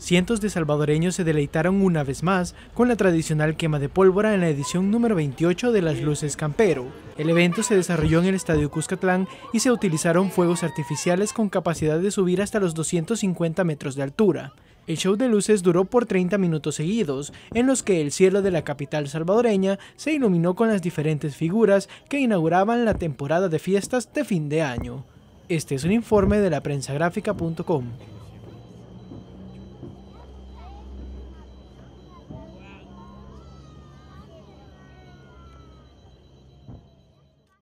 Cientos de salvadoreños se deleitaron una vez más con la tradicional quema de pólvora en la edición número 28 de Las Luces Campero. El evento se desarrolló en el Estadio Cuscatlán y se utilizaron fuegos artificiales con capacidad de subir hasta los 250 metros de altura. El show de luces duró por 30 minutos seguidos, en los que el cielo de la capital salvadoreña se iluminó con las diferentes figuras que inauguraban la temporada de fiestas de fin de año. Este es un informe de la